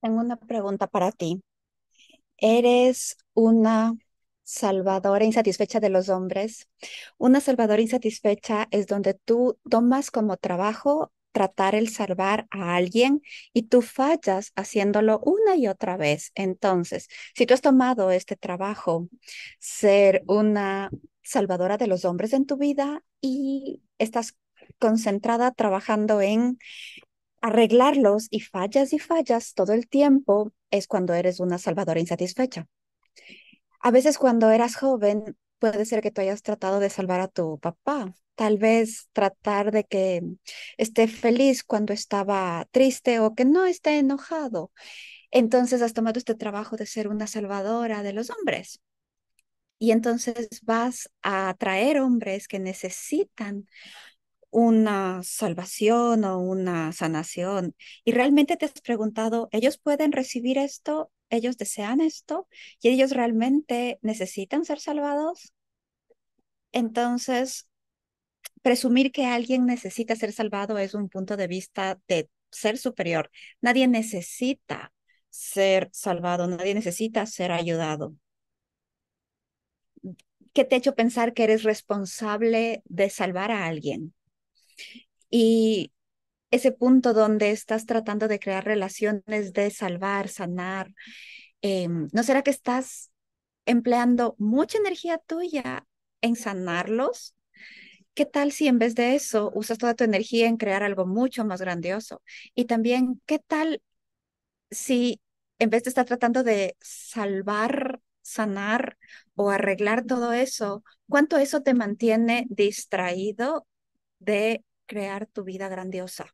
Tengo una pregunta para ti. ¿Eres una salvadora insatisfecha de los hombres? Una salvadora insatisfecha es donde tú tomas como trabajo tratar el salvar a alguien y tú fallas haciéndolo una y otra vez. Entonces, si tú has tomado este trabajo, ser una salvadora de los hombres en tu vida y estás concentrada trabajando en arreglarlos y fallas y fallas todo el tiempo es cuando eres una salvadora insatisfecha. A veces cuando eras joven, puede ser que tú hayas tratado de salvar a tu papá, tal vez tratar de que esté feliz cuando estaba triste o que no esté enojado. Entonces has tomado este trabajo de ser una salvadora de los hombres. Y entonces vas a atraer hombres que necesitan una salvación o una sanación y realmente te has preguntado, ¿ellos pueden recibir esto? ¿Ellos desean esto? ¿Y ellos realmente necesitan ser salvados? Entonces, presumir que alguien necesita ser salvado es un punto de vista de ser superior. Nadie necesita ser salvado, nadie necesita ser ayudado. ¿Qué te ha hecho pensar que eres responsable de salvar a alguien? Y ese punto donde estás tratando de crear relaciones, de salvar, sanar, em, ¿no será que estás empleando mucha energía tuya en sanarlos? ¿Qué tal si en vez de eso usas toda tu energía en crear algo mucho más grandioso? Y también, ¿qué tal si en vez de estar tratando de salvar, sanar o arreglar todo eso, cuánto eso te mantiene distraído de crear tu vida grandiosa.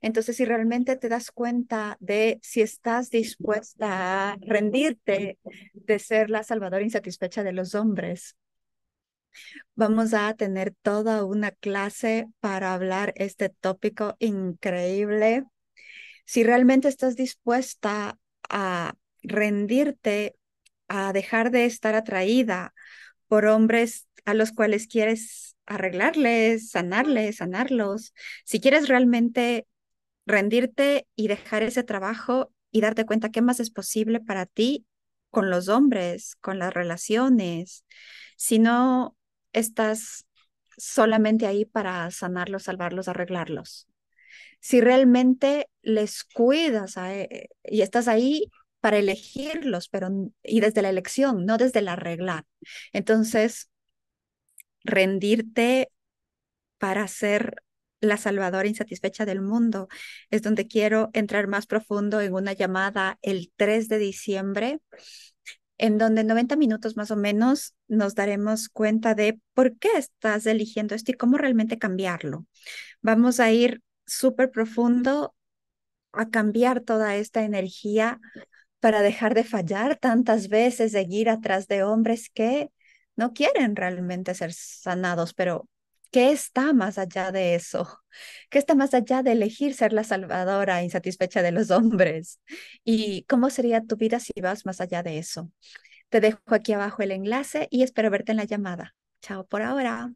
Entonces, si realmente te das cuenta de si estás dispuesta a rendirte de ser la salvadora insatisfecha de los hombres, vamos a tener toda una clase para hablar este tópico increíble. Si realmente estás dispuesta a rendirte, a dejar de estar atraída por hombres a los cuales quieres arreglarles, sanarles, sanarlos, si quieres realmente rendirte y dejar ese trabajo y darte cuenta qué más es posible para ti con los hombres, con las relaciones, si no estás solamente ahí para sanarlos, salvarlos, arreglarlos. Si realmente les cuidas e-, y estás ahí para elegirlos, pero y desde la elección, no desde la arreglar. Entonces, rendirte para ser la salvadora insatisfecha del mundo. Es donde quiero entrar más profundo en una llamada el 3 de diciembre, en donde en 90 minutos más o menos nos daremos cuenta de por qué estás eligiendo esto y cómo realmente cambiarlo. Vamos a ir súper profundo a cambiar toda esta energía para dejar de fallar tantas veces, seguir atrás de hombres que no quieren realmente ser sanados, pero ¿qué está más allá de eso? ¿Qué está más allá de elegir ser la salvadora insatisfecha de los hombres? ¿Y cómo sería tu vida si vas más allá de eso? Te dejo aquí abajo el enlace y espero verte en la llamada. Chao por ahora.